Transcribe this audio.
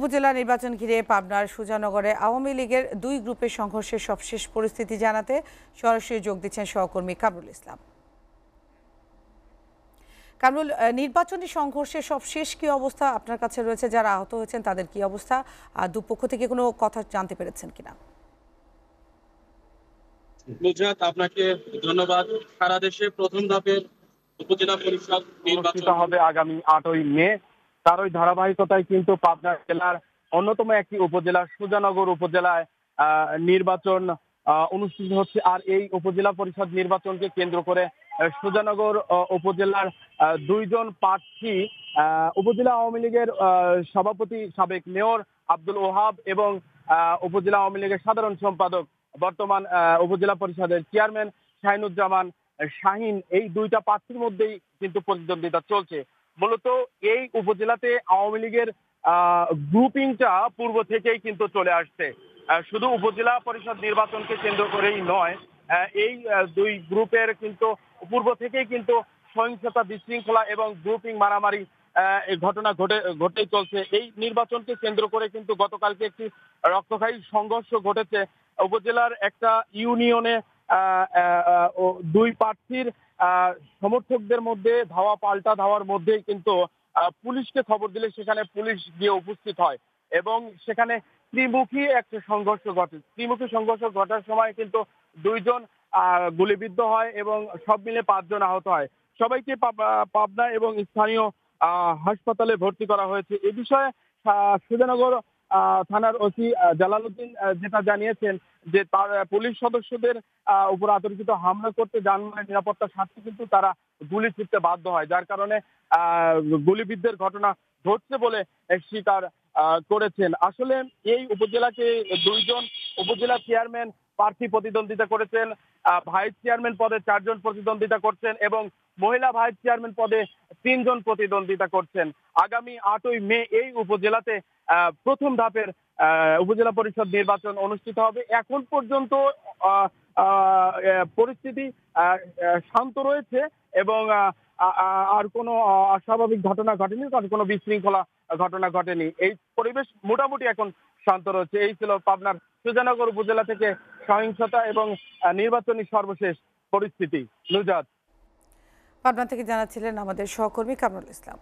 উপজেলা নির্বাচন ঘিরে পাবনার সুজানগরে আওয়ামী লীগের দুই গ্রুপের সংঘর্ষের সবশেষ পরিস্থিতি জানাতে সরাসরি যোগ দিচ্ছেন সহকর্মী কামরুল ইসলাম কামরুল নির্বাচনী সংঘর্ষের সবশেষ কি অবস্থা আপনার কাছে রয়েছে যারা আহত হয়েছেন তাদের কি অবস্থা আর দুপক্ষ থেকে কোনো কথা জানতে পেরেছেন কিনা আপনাকে ধন্যবাদ সারা দেশে প্রথম ধাপের উপজেলা পরিষদ নির্বাচন হবে আগামী আটই মে তার ওই ধারাবাহিকতায় কিন্তু পাবনা জেলার অন্যতম একটি উপজেলা সুজানগর উপজেলায় নির্বাচন অনুষ্ঠিত হচ্ছে আর এই উপজেলা পরিষদ নির্বাচনকে কেন্দ্র করে সুজানগর উপজেলার দুইজন প্রার্থী উপজেলা আওয়ামী লীগের সভাপতি সাবেক মেয়র আব্দুল ওহাব এবং উপজেলা আওয়ামী লীগের সাধারণ সম্পাদক বর্তমান উপজেলা পরিষদের চেয়ারম্যান শাহিনুজ্জামান শাহিন এই দুইটা প্রার্থীর মধ্যেই কিন্তু প্রতিদ্বন্দ্বিতা চলছে মূলত এই উপজেলাতে আওয়ামী লীগের গ্রুপিংটা পূর্ব থেকেই কিন্তু চলে আসছে শুধু উপজেলা পরিষদ নির্বাচনকে কেন্দ্র করেই নয় এই দুই গ্রুপের কিন্তু পূর্ব থেকেই কিন্তু সহিংসতা বিশৃঙ্খলা এবং গ্রুপিং মারামারি ঘটনা ঘটে ঘটেই চলছে এই নির্বাচনকে কেন্দ্র করে কিন্তু গতকালকে একটি রক্তক্ষয়ী সংঘর্ষ ঘটেছে উপজেলার একটা ইউনিয়নে দুই প্রার্থীর সমর্থকদের মধ্যে ধাওয়া পাল্টা ধাওয়ার মধ্যেই কিন্তু পুলিশকে খবর দিলে সেখানে পুলিশ গিয়ে উপস্থিত হয় এবং সেখানে ত্রিমুখী একটা সংঘর্ষ ঘটে ত্রিমুখী সংঘর্ষ ঘটার সময় কিন্তু দুইজন গুলিবিদ্ধ হয় এবং সব মিলে পাঁচজন আহত হয় সবাইকে পাবনা এবং স্থানীয় হাসপাতালে ভর্তি করা হয়েছে এ বিষয়ে সুজানগর থানার ওসি জালালউদ্দিন যেটা জানিয়েছেন যে তার পুলিশ সদস্যদের উপর আতর্কিত হামলা করতে যানবাহনের নিরাপত্তা স্বার্থে কিন্তু তারা গুলি ছুটতে বাধ্য হয় যার কারণে গুলিবিদ্ধের ঘটনা ঘটছে বলে স্বীকার করেছেন আসলে এই উপজেলাকে দুইজন উপজেলা চেয়ারম্যান প্রার্থী প্রতিদ্বন্দ্বিতা করেছেন ভাইস চেয়ারম্যান পদে চারজন প্রতিদ্বন্দ্বিতা করছেন এবং মহিলা ভাইস চেয়ারম্যান পদে তিনজন প্রতিদ্বন্দ্বিতা করছেন আগামী আটই মে এই উপজেলাতে প্রথম ধাপের উপজেলা পরিষদ নির্বাচন অনুষ্ঠিত হবে এখন পর্যন্ত পরিস্থিতি শান্ত রয়েছে এবং আর কোনো অস্বাভাবিক ঘটনা ঘটেনি আর কোনো বিশৃঙ্খলা ঘটনা ঘটেনি এই পরিবেশ মোটামুটি এখন শান্ত রয়েছে এই ছিল পাবনার সুজানগর উপজেলা থেকে সহিংসতা এবং নির্বাচনী সর্বশেষ পরিস্থিতি নুজাদ পাবনা থেকে জানাচ্ছিলেন আমাদের সহকর্মী কামরুল ইসলাম